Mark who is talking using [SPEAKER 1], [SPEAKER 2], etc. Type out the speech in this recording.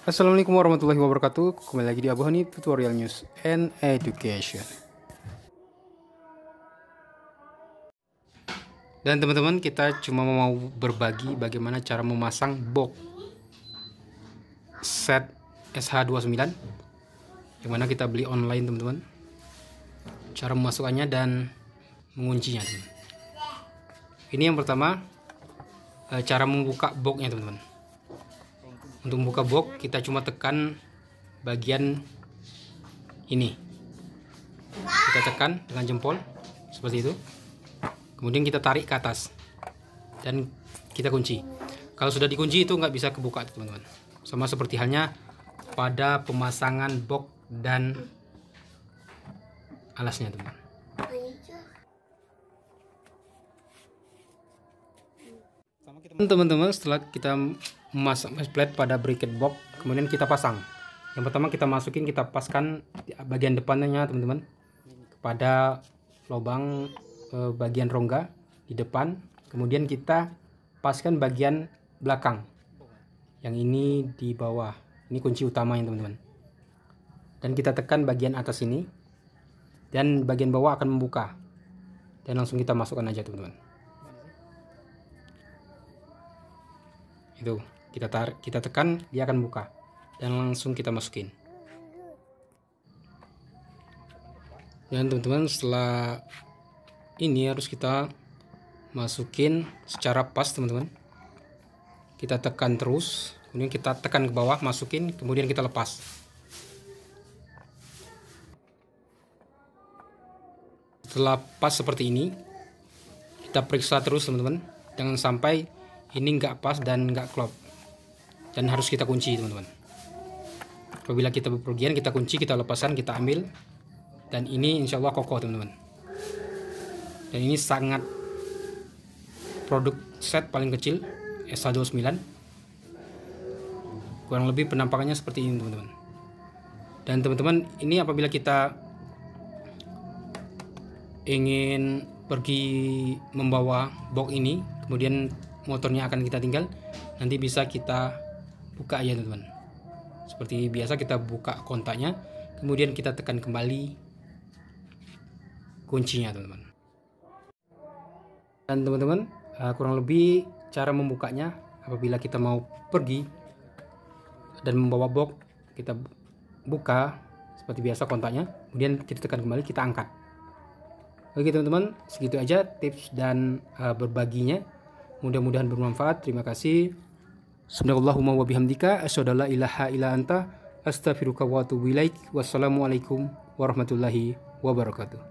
[SPEAKER 1] Assalamualaikum warahmatullahi wabarakatuh. Kembali lagi di Abu Hani Tutorial News and Education. Dan teman-teman, kita cuma mau berbagi bagaimana cara memasang box set SH29 yang mana kita beli online, teman-teman. Cara memasukkannya dan menguncinya. Teman. Ini yang pertama eh, cara membuka boxnya, teman-teman untuk membuka box kita cuma tekan bagian ini kita tekan dengan jempol seperti itu kemudian kita tarik ke atas dan kita kunci kalau sudah dikunci itu nggak bisa kebuka teman-teman sama seperti halnya pada pemasangan box dan alasnya teman teman teman-teman setelah kita masuk plate pada bracket box kemudian kita pasang yang pertama kita masukin kita paskan bagian depannya teman-teman kepada lubang eh, bagian rongga di depan kemudian kita paskan bagian belakang yang ini di bawah ini kunci utamanya teman-teman dan kita tekan bagian atas ini dan bagian bawah akan membuka dan langsung kita masukkan aja teman-teman itu kita tarik kita tekan dia akan buka dan langsung kita masukin dan teman-teman setelah ini harus kita masukin secara pas teman-teman kita tekan terus kemudian kita tekan ke bawah masukin kemudian kita lepas setelah pas seperti ini kita periksa terus teman-teman jangan sampai ini nggak pas dan nggak klop dan harus kita kunci teman-teman apabila kita berpergian kita kunci kita lepasan kita ambil dan ini insya Allah kokoh teman-teman dan ini sangat produk set paling kecil s 29 kurang lebih penampakannya seperti ini teman-teman dan teman-teman ini apabila kita ingin pergi membawa box ini kemudian motornya akan kita tinggal nanti bisa kita buka ya teman-teman seperti biasa kita buka kontaknya kemudian kita tekan kembali kuncinya teman-teman dan teman-teman eh, kurang lebih cara membukanya apabila kita mau pergi dan membawa box kita buka seperti biasa kontaknya kemudian kita tekan kembali kita angkat Oke teman-teman, segitu aja tips dan eh, berbaginya. Mudah-mudahan bermanfaat. Terima kasih. Subhanallahumma wa bihamdika asyhadu la ilaha illa anta astaghfiruka wa atubu ilaik. Wassalamualaikum warahmatullahi wabarakatuh.